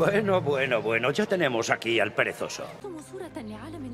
Bueno, bueno, bueno, ya tenemos aquí al perezoso.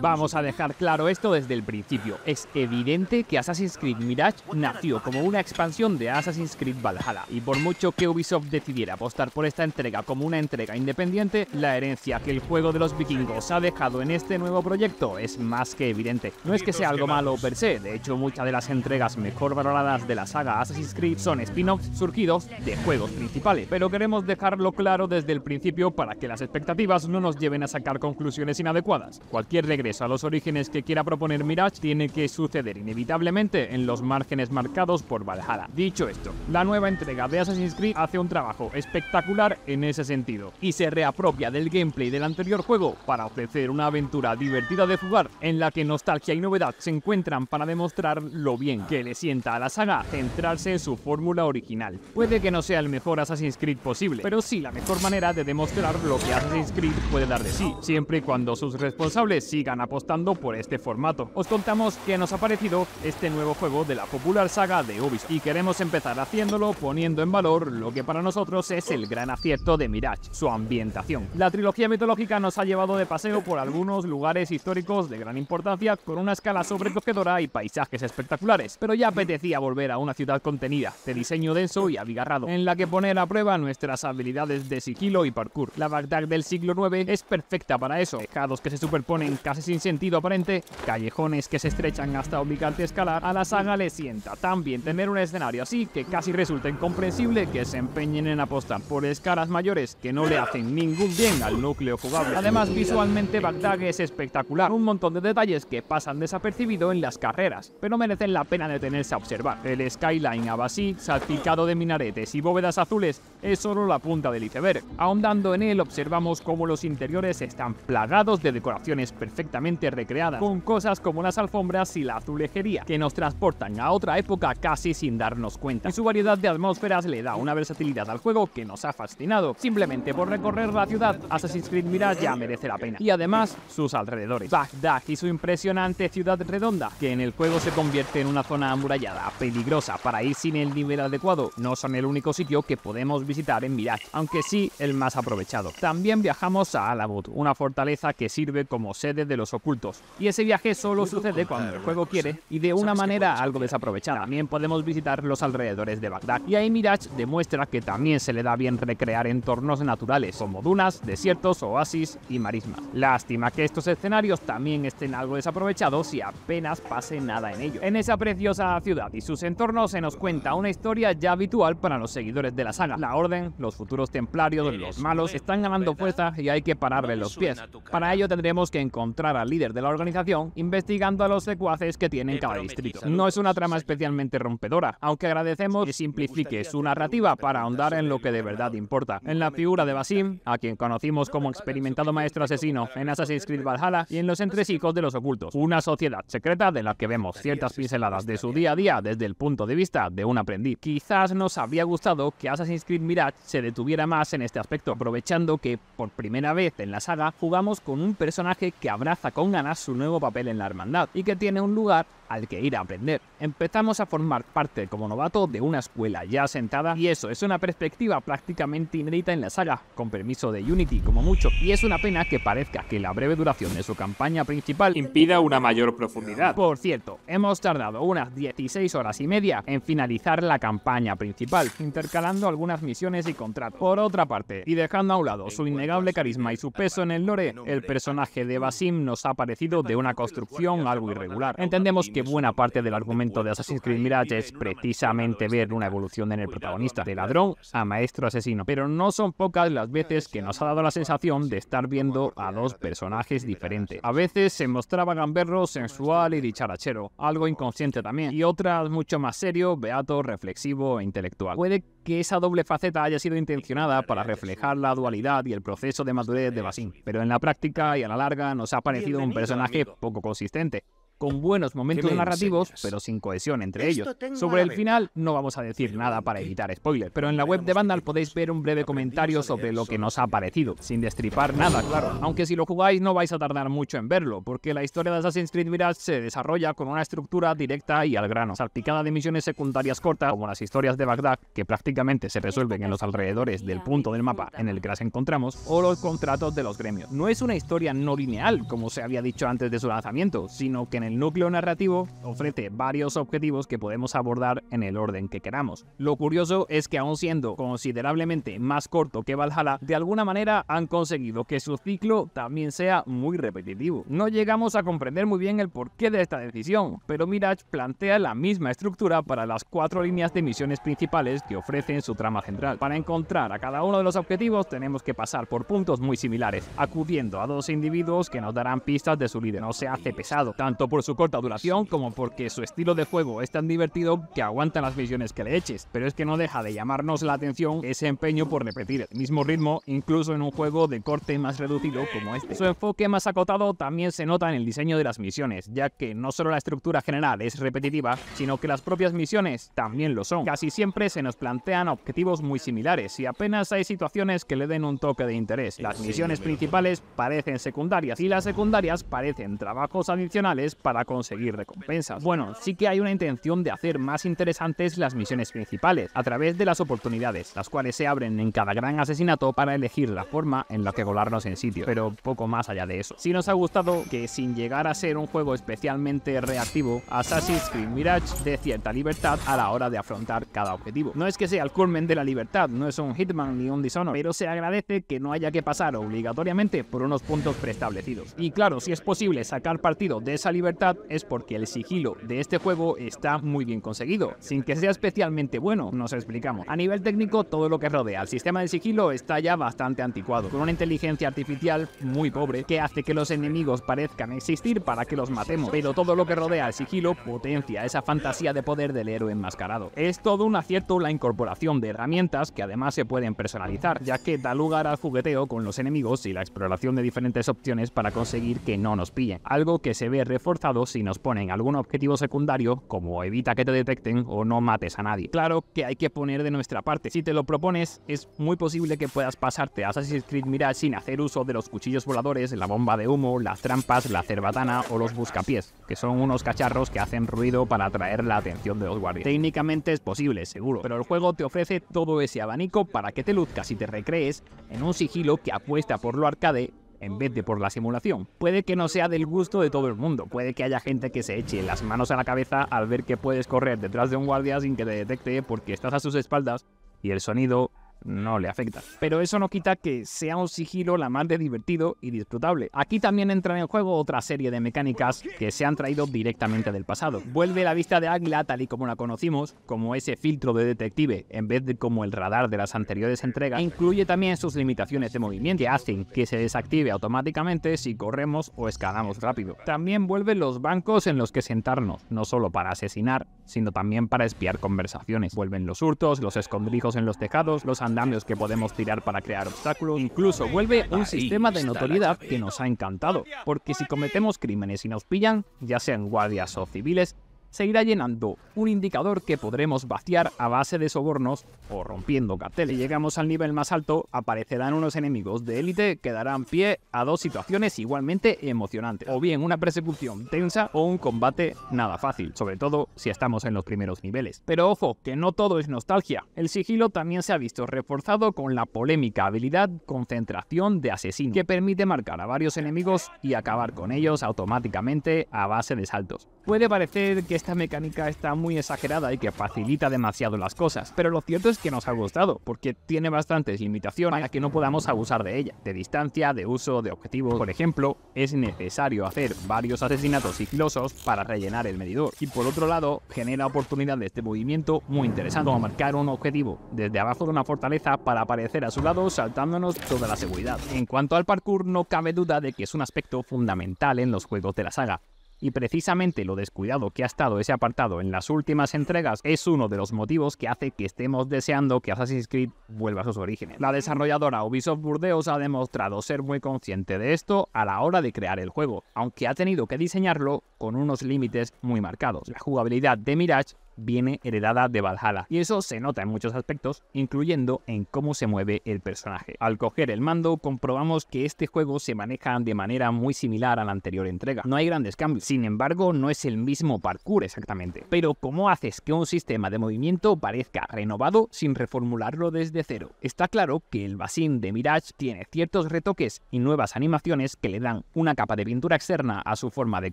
Vamos a dejar claro esto desde el principio. Es evidente que Assassin's Creed Mirage nació como una expansión de Assassin's Creed Valhalla, y por mucho que Ubisoft decidiera apostar por esta entrega como una entrega independiente, la herencia que el juego de los vikingos ha dejado en este nuevo proyecto es más que evidente. No es que sea algo malo per se, de hecho muchas de las entregas mejor valoradas de la saga Assassin's Creed son spin-offs surgidos de juegos principales, pero queremos dejarlo claro desde el principio para que las expectativas no nos lleven a sacar conclusiones inadecuadas. Cualquier regreso a los orígenes que quiera proponer Mirage tiene que suceder inevitablemente en los márgenes marcados por Valhalla. Dicho esto, la nueva entrega de Assassin's Creed hace un trabajo espectacular en ese sentido y se reapropia del gameplay del anterior juego para ofrecer una aventura divertida de jugar en la que nostalgia y novedad se encuentran para demostrar lo bien que le sienta a la saga centrarse en su fórmula original. Puede que no sea el mejor Assassin's Creed posible, pero sí la mejor manera de demostrar lo que Assassin's Creed puede dar de sí, siempre y cuando sus responsables sigan apostando por este formato. Os contamos qué nos ha parecido este nuevo juego de la popular saga de Ubisoft y queremos empezar haciéndolo poniendo en valor lo que para nosotros es el gran acierto de Mirage, su ambientación. La trilogía mitológica nos ha llevado de paseo por algunos lugares históricos de gran importancia con una escala sobrecogedora y paisajes espectaculares, pero ya apetecía volver a una ciudad contenida, de diseño denso y abigarrado, en la que poner a prueba nuestras habilidades de sigilo y parkour. La Bagdad del siglo IX es perfecta para eso. Tejados que se superponen casi sin sentido aparente, callejones que se estrechan hasta obligarte a escalar, a la saga le sienta tan bien tener un escenario así que casi resulta incomprensible que se empeñen en apostar por escalas mayores que no le hacen ningún bien al núcleo jugable. Además, visualmente Bagdad es espectacular, un montón de detalles que pasan desapercibido en las carreras, pero merecen la pena detenerse a observar. El skyline abasí, salpicado de minaretes y bóvedas azules, es solo la punta del iceberg, ahondando en él observamos cómo los interiores están plagados de decoraciones perfectamente recreadas, con cosas como las alfombras y la azulejería, que nos transportan a otra época casi sin darnos cuenta. Y su variedad de atmósferas le da una versatilidad al juego que nos ha fascinado. Simplemente por recorrer la ciudad, Assassin's Creed Mirage ya merece la pena. Y además, sus alrededores. Bagdad y su impresionante ciudad redonda, que en el juego se convierte en una zona amurallada peligrosa para ir sin el nivel adecuado, no son el único sitio que podemos visitar en Mirage, aunque sí el más apropiado. También viajamos a Alabut, una fortaleza que sirve como sede de los ocultos. Y ese viaje solo sucede cuando el juego quiere y de una manera algo desaprovechada. También podemos visitar los alrededores de Bagdad. Y ahí Mirage demuestra que también se le da bien recrear entornos naturales, como dunas, desiertos, oasis y marismas. Lástima que estos escenarios también estén algo desaprovechados y apenas pase nada en ellos. En esa preciosa ciudad y sus entornos se nos cuenta una historia ya habitual para los seguidores de la saga. La Orden, los futuros templarios, los malos están ganando fuerza y hay que pararle los pies. Para ello tendremos que encontrar al líder de la organización investigando a los secuaces que tienen cada distrito. No es una trama especialmente rompedora, aunque agradecemos que simplifique su narrativa para ahondar en lo que de verdad importa. En la figura de Basim, a quien conocimos como experimentado maestro asesino en Assassin's Creed Valhalla y en los entresijos de los ocultos, una sociedad secreta de la que vemos ciertas pinceladas de su día a día desde el punto de vista de un aprendiz. Quizás nos habría gustado que Assassin's Creed Mirage se detuviera más en este aspecto, aprovechando que, por primera vez en la saga, jugamos con un personaje que abraza con ganas su nuevo papel en la hermandad y que tiene un lugar al que ir a aprender. Empezamos a formar parte como novato de una escuela ya asentada y eso es una perspectiva prácticamente inédita en la saga, con permiso de Unity como mucho, y es una pena que parezca que la breve duración de su campaña principal impida una mayor profundidad. Por cierto, hemos tardado unas 16 horas y media en finalizar la campaña principal, intercalando algunas misiones y contratos. Por otra parte, y dejando a un lado su innegable carisma y su peso en el lore, el personaje de Basim nos ha parecido de una construcción algo irregular. Entendemos que buena parte del argumento de Assassin's Creed Mirage es precisamente ver una evolución en el protagonista, de ladrón a maestro asesino. Pero no son pocas las veces que nos ha dado la sensación de estar viendo a dos personajes diferentes. A veces se mostraba gamberro, sensual y dicharachero, algo inconsciente también, y otras mucho más serio, beato, reflexivo e intelectual. Puede que esa doble faceta haya sido intencionada para reflejar la dualidad y el proceso de madurez de Basim, pero en la práctica y a la larga nos ha parecido un personaje poco consistente, con buenos momentos narrativos, pero sin cohesión entre ellos. Sobre el final no vamos a decir nada para evitar spoilers, pero en la web de Vandal podéis ver un breve comentario sobre lo que nos ha parecido, sin destripar nada, claro. Aunque si lo jugáis no vais a tardar mucho en verlo, porque la historia de Assassin's Creed Mirage se desarrolla con una estructura directa y al grano, salpicada de misiones secundarias cortas, como las historias de Bagdad, que prácticamente se resuelven en los alrededores del punto del mapa en el que las encontramos, o los contratos de los gremios. No es una historia no lineal, como se había dicho antes de su lanzamiento, sino que en el núcleo narrativo ofrece varios objetivos que podemos abordar en el orden que queramos. Lo curioso es que aún siendo considerablemente más corto que Valhalla, de alguna manera han conseguido que su ciclo también sea muy repetitivo. No llegamos a comprender muy bien el porqué de esta decisión, pero Mirage plantea la misma estructura para las cuatro líneas de misiones principales que ofrecen su trama central. Para encontrar a cada uno de los objetivos tenemos que pasar por puntos muy similares, acudiendo a dos individuos que nos darán pistas de su líder. No se hace pesado, tanto por su corta duración como porque su estilo de juego es tan divertido que aguantan las misiones que le eches, pero es que no deja de llamarnos la atención ese empeño por repetir el mismo ritmo incluso en un juego de corte más reducido como este. Su enfoque más acotado también se nota en el diseño de las misiones, ya que no solo la estructura general es repetitiva, sino que las propias misiones también lo son. Casi siempre se nos plantean objetivos muy similares y apenas hay situaciones que le den un toque de interés. Las misiones principales parecen secundarias y las secundarias parecen trabajos adicionales para conseguir recompensas. Bueno, sí que hay una intención de hacer más interesantes las misiones principales, a través de las oportunidades, las cuales se abren en cada gran asesinato para elegir la forma en la que volarnos en sitio, pero poco más allá de eso. Si nos ha gustado, que sin llegar a ser un juego especialmente reactivo, Assassin's Creed Mirage dé cierta libertad a la hora de afrontar cada objetivo. No es que sea el culmen de la libertad, no es un Hitman ni un Dishonored, pero se agradece que no haya que pasar obligatoriamente por unos puntos preestablecidos. Y claro, si es posible sacar partido de esa libertad, es porque el sigilo de este juego está muy bien conseguido, sin que sea especialmente bueno, nos explicamos. A nivel técnico, todo lo que rodea al sistema de sigilo está ya bastante anticuado, con una inteligencia artificial muy pobre que hace que los enemigos parezcan existir para que los matemos, pero todo lo que rodea al sigilo potencia esa fantasía de poder del héroe enmascarado. Es todo un acierto la incorporación de herramientas que además se pueden personalizar, ya que da lugar al jugueteo con los enemigos y la exploración de diferentes opciones para conseguir que no nos pillen, algo que se ve reforzado si nos ponen algún objetivo secundario como evita que te detecten o no mates a nadie. Claro que hay que poner de nuestra parte. Si te lo propones, es muy posible que puedas pasarte a Assassin's Creed Mirage sin hacer uso de los cuchillos voladores, la bomba de humo, las trampas, la cerbatana o los buscapiés, que son unos cacharros que hacen ruido para atraer la atención de los guardias. Técnicamente es posible, seguro, pero el juego te ofrece todo ese abanico para que te luzcas y te recrees en un sigilo que apuesta por lo arcade en vez de por la simulación. Puede que no sea del gusto de todo el mundo, puede que haya gente que se eche las manos a la cabeza al ver que puedes correr detrás de un guardia sin que te detecte porque estás a sus espaldas y el sonido no le afecta. Pero eso no quita que sea un sigilo la más de divertido y disfrutable. Aquí también entran en juego otra serie de mecánicas que se han traído directamente del pasado. Vuelve la vista de águila tal y como la conocimos, como ese filtro de detective en vez de como el radar de las anteriores entregas, incluye también sus limitaciones de movimiento que hacen que se desactive automáticamente si corremos o escalamos rápido. También vuelven los bancos en los que sentarnos, no solo para asesinar, sino también para espiar conversaciones. Vuelven los hurtos, los escondrijos en los tejados, los andamios que podemos tirar para crear obstáculos, incluso vuelve un sistema de notoriedad que nos ha encantado, porque si cometemos crímenes y nos pillan, ya sean guardias o civiles, se irá llenando un indicador que podremos vaciar a base de sobornos o rompiendo carteles. Si llegamos al nivel más alto, aparecerán unos enemigos de élite que darán pie a dos situaciones igualmente emocionantes, o bien una persecución tensa o un combate nada fácil, sobre todo si estamos en los primeros niveles. Pero ojo, que no todo es nostalgia. El sigilo también se ha visto reforzado con la polémica habilidad concentración de asesino, que permite marcar a varios enemigos y acabar con ellos automáticamente a base de saltos. Puede parecer que esta mecánica está muy exagerada y que facilita demasiado las cosas, pero lo cierto es que nos ha gustado, porque tiene bastantes limitaciones a que no podamos abusar de ella, de distancia, de uso, de objetivos. Por ejemplo, es necesario hacer varios asesinatos y filosos para rellenar el medidor, y por otro lado, genera oportunidades de movimiento muy interesantes, como marcar un objetivo desde abajo de una fortaleza para aparecer a su lado saltándonos toda la seguridad. En cuanto al parkour, no cabe duda de que es un aspecto fundamental en los juegos de la saga, y precisamente lo descuidado que ha estado ese apartado en las últimas entregas es uno de los motivos que hace que estemos deseando que Assassin's Creed vuelva a sus orígenes. La desarrolladora Ubisoft Burdeos ha demostrado ser muy consciente de esto a la hora de crear el juego, aunque ha tenido que diseñarlo con unos límites muy marcados. La jugabilidad de Mirage viene heredada de Valhalla, y eso se nota en muchos aspectos, incluyendo en cómo se mueve el personaje. Al coger el mando, comprobamos que este juego se maneja de manera muy similar a la anterior entrega. No hay grandes cambios, sin embargo, no es el mismo parkour exactamente. Pero, ¿cómo haces que un sistema de movimiento parezca renovado sin reformularlo desde cero? Está claro que el basín de Mirage tiene ciertos retoques y nuevas animaciones que le dan una capa de pintura externa a su forma de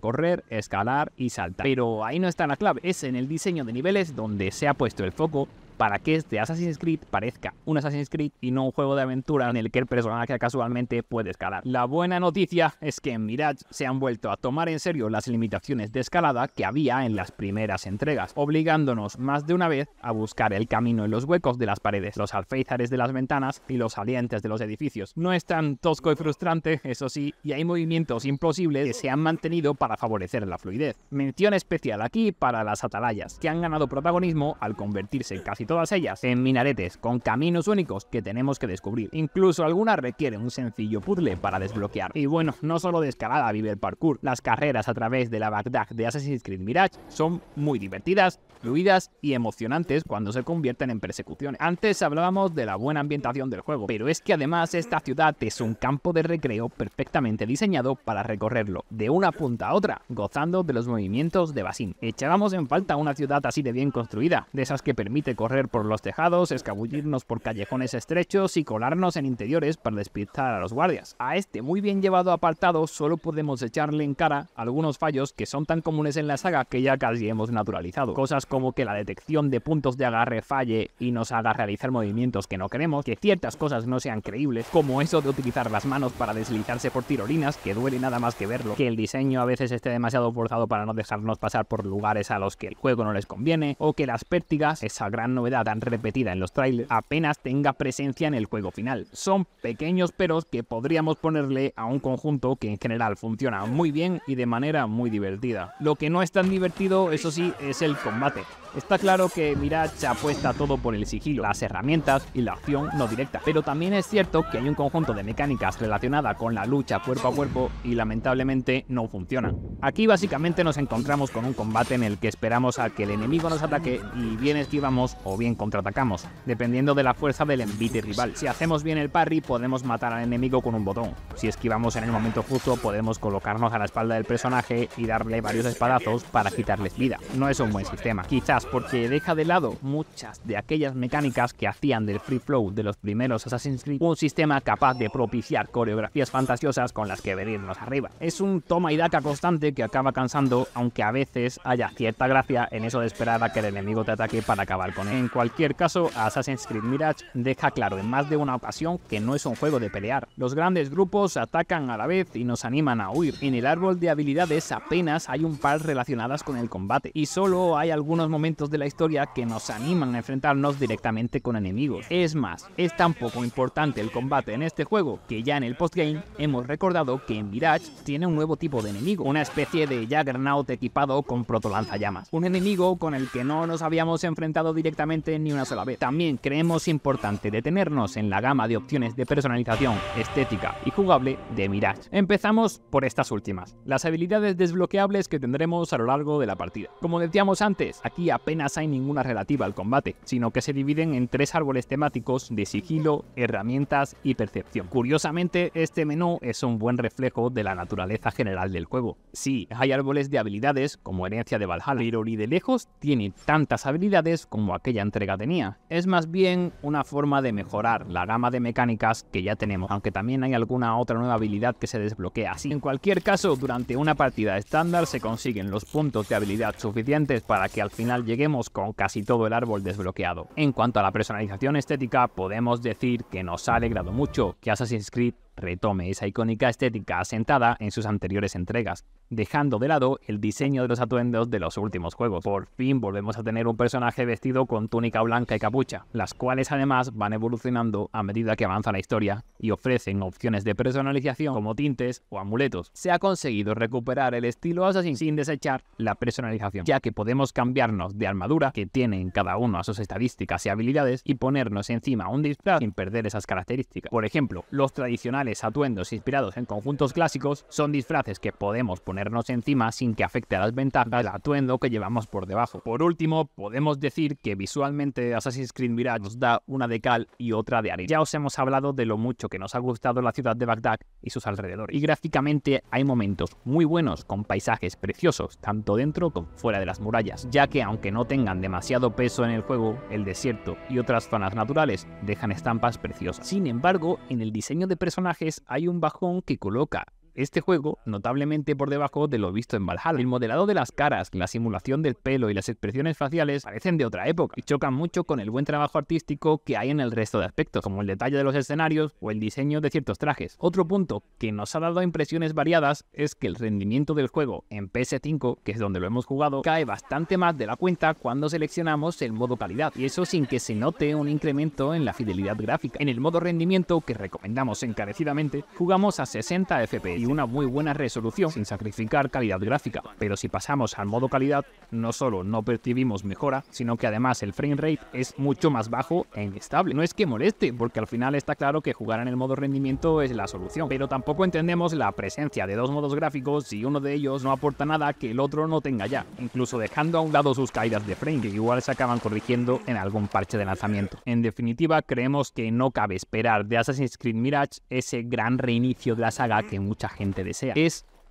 correr, escalar y saltar. Pero ahí no está la clave, es en el diseño de niveles donde se ha puesto el foco para que este Assassin's Creed parezca un Assassin's Creed y no un juego de aventura en el que el personaje casualmente puede escalar. La buena noticia es que en Mirage se han vuelto a tomar en serio las limitaciones de escalada que había en las primeras entregas, obligándonos más de una vez a buscar el camino en los huecos de las paredes, los alféizares de las ventanas y los salientes de los edificios. No es tan tosco y frustrante, eso sí, y hay movimientos imposibles que se han mantenido para favorecer la fluidez. Mención especial aquí para las atalayas, que han ganado protagonismo al convertirse casi todas ellas en minaretes con caminos únicos que tenemos que descubrir. Incluso algunas requieren un sencillo puzzle para desbloquear. Y bueno, no solo de escalada vive el parkour, las carreras a través de la Bagdad de Assassin's Creed Mirage son muy divertidas, fluidas y emocionantes cuando se convierten en persecuciones. Antes hablábamos de la buena ambientación del juego, pero es que además esta ciudad es un campo de recreo perfectamente diseñado para recorrerlo de una punta a otra, gozando de los movimientos de Basim. Echábamos en falta una ciudad así de bien construida, de esas que permite correr por los tejados, escabullirnos por callejones estrechos y colarnos en interiores para despistar a los guardias. A este muy bien llevado apartado solo podemos echarle en cara algunos fallos que son tan comunes en la saga que ya casi hemos naturalizado. Cosas como que la detección de puntos de agarre falle y nos haga realizar movimientos que no queremos, que ciertas cosas no sean creíbles, como eso de utilizar las manos para deslizarse por tirolinas, que duele nada más que verlo, que el diseño a veces esté demasiado forzado para no dejarnos pasar por lugares a los que el juego no les conviene, o que las pértigas, esa gran novedad tan repetida en los trailers apenas tenga presencia en el juego final. Son pequeños peros que podríamos ponerle a un conjunto que en general funciona muy bien y de manera muy divertida. Lo que no es tan divertido, eso sí, es el combate. Está claro que Mirage apuesta todo por el sigilo, las herramientas y la acción no directa, pero también es cierto que hay un conjunto de mecánicas relacionada con la lucha cuerpo a cuerpo y lamentablemente no funciona Aquí básicamente nos encontramos con un combate en el que esperamos a que el enemigo nos ataque y bien esquivamos o bien contraatacamos, dependiendo de la fuerza del envite rival. Si hacemos bien el parry, podemos matar al enemigo con un botón. Si esquivamos en el momento justo, podemos colocarnos a la espalda del personaje y darle varios espadazos para quitarles vida. No es un buen sistema, quizás porque deja de lado muchas de aquellas mecánicas que hacían del free flow de los primeros Assassin's Creed un sistema capaz de propiciar coreografías fantasiosas con las que venirnos arriba. Es un toma y daca constante que acaba cansando, aunque a veces haya cierta gracia en eso de esperar a que el enemigo te ataque para acabar con él. En cualquier caso, Assassin's Creed Mirage deja claro en más de una ocasión que no es un juego de pelear. Los grandes grupos atacan a la vez y nos animan a huir. En el árbol de habilidades apenas hay un par relacionadas con el combate y solo hay algunos momentos de la historia que nos animan a enfrentarnos directamente con enemigos. Es más, es tan poco importante el combate en este juego que ya en el postgame hemos recordado que en Mirage tiene un nuevo tipo de enemigo, una especie de Juggernaut equipado con protolanzallamas. Un enemigo con el que no nos habíamos enfrentado directamente ni una sola vez. También creemos importante detenernos en la gama de opciones de personalización estética y jugable de Mirage. Empezamos por estas últimas, las habilidades desbloqueables que tendremos a lo largo de la partida. Como decíamos antes, aquí apenas hay ninguna relativa al combate, sino que se dividen en tres árboles temáticos de sigilo, herramientas y percepción. Curiosamente, este menú es un buen reflejo de la naturaleza general del juego. Sí, hay árboles de habilidades como herencia de Valhalla, pero ni de lejos tiene tantas habilidades como aquella entrega tenía. Es más bien una forma de mejorar la gama de mecánicas que ya tenemos, aunque también hay alguna otra nueva habilidad que se desbloquea así. En cualquier caso, durante una partida estándar se consiguen los puntos de habilidad suficientes para que al final lleguemos con casi todo el árbol desbloqueado. En cuanto a la personalización estética, podemos decir que nos ha alegrado mucho que Assassin's Creed retome esa icónica estética asentada en sus anteriores entregas, dejando de lado el diseño de los atuendos de los últimos juegos. Por fin volvemos a tener un personaje vestido con túnica blanca y capucha, las cuales además van evolucionando a medida que avanza la historia y ofrecen opciones de personalización como tintes o amuletos. Se ha conseguido recuperar el estilo Assassin sin desechar la personalización, ya que podemos cambiarnos de armadura que tienen cada uno a sus estadísticas y habilidades y ponernos encima un disfraz sin perder esas características. Por ejemplo, los tradicionales atuendos inspirados en conjuntos clásicos son disfraces que podemos ponernos encima sin que afecte a las ventajas del atuendo que llevamos por debajo. Por último, podemos decir que visualmente Assassin's Creed Mirage nos da una de cal y otra de arena. Ya os hemos hablado de lo mucho que nos ha gustado la ciudad de Bagdad y sus alrededores. Y gráficamente hay momentos muy buenos con paisajes preciosos, tanto dentro como fuera de las murallas, ya que aunque no tengan demasiado peso en el juego, el desierto y otras zonas naturales dejan estampas preciosas. Sin embargo, en el diseño de personajes hay un bajón que coloca este juego notablemente por debajo de lo visto en Valhalla. El modelado de las caras, la simulación del pelo y las expresiones faciales parecen de otra época y chocan mucho con el buen trabajo artístico que hay en el resto de aspectos, como el detalle de los escenarios o el diseño de ciertos trajes. Otro punto que nos ha dado impresiones variadas es que el rendimiento del juego en PS5, que es donde lo hemos jugado, cae bastante más de la cuenta cuando seleccionamos el modo calidad, y eso sin que se note un incremento en la fidelidad gráfica. En el modo rendimiento, que recomendamos encarecidamente, jugamos a 60 FPS una muy buena resolución sin sacrificar calidad gráfica. Pero si pasamos al modo calidad, no solo no percibimos mejora, sino que además el frame rate es mucho más bajo e inestable. No es que moleste, porque al final está claro que jugar en el modo rendimiento es la solución, pero tampoco entendemos la presencia de dos modos gráficos si uno de ellos no aporta nada que el otro no tenga ya, incluso dejando a un lado sus caídas de frame que igual se acaban corrigiendo en algún parche de lanzamiento. En definitiva, creemos que no cabe esperar de Assassin's Creed Mirage ese gran reinicio de la saga que mucha gente gente desea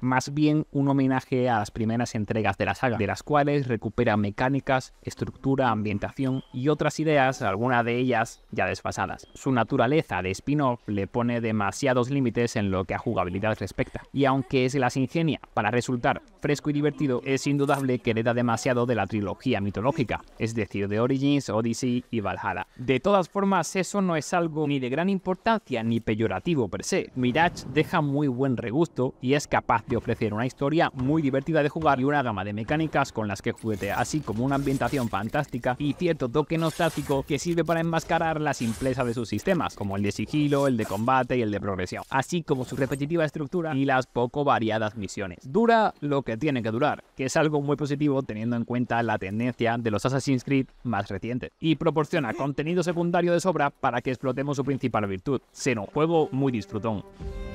más bien un homenaje a las primeras entregas de la saga, de las cuales recupera mecánicas, estructura, ambientación y otras ideas, algunas de ellas ya desfasadas. Su naturaleza de spin-off le pone demasiados límites en lo que a jugabilidad respecta, y aunque es las ingenia para resultar fresco y divertido, es indudable que hereda demasiado de la trilogía mitológica, es decir, de Origins, Odyssey y Valhalla. De todas formas, eso no es algo ni de gran importancia ni peyorativo per se. Mirage deja muy buen regusto y es capaz de ofrecer una historia muy divertida de jugar y una gama de mecánicas con las que juguetea, así como una ambientación fantástica y cierto toque nostálgico que sirve para enmascarar la simpleza de sus sistemas, como el de sigilo, el de combate y el de progresión, así como su repetitiva estructura y las poco variadas misiones. Dura lo que tiene que durar, que es algo muy positivo teniendo en cuenta la tendencia de los Assassin's Creed más recientes, y proporciona contenido secundario de sobra para que explotemos su principal virtud, ser un juego muy disfrutón.